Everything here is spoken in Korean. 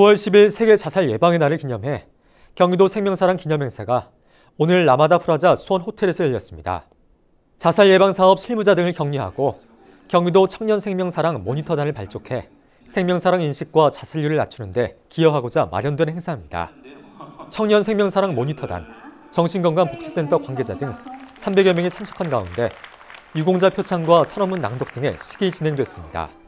9월 10일 세계 자살 예방의 날을 기념해 경기도 생명사랑 기념행사가 오늘 라마다 프라자 수원 호텔에서 열렸습니다. 자살 예방 사업 실무자 등을 격려하고 경기도 청년생명사랑 모니터단을 발족해 생명사랑 인식과 자살률을 낮추는데 기여하고자 마련된 행사입니다. 청년생명사랑 모니터단, 정신건강복지센터 관계자 등 300여 명이 참석한 가운데 유공자 표창과 산업문 낭독 등의 식이 진행됐습니다.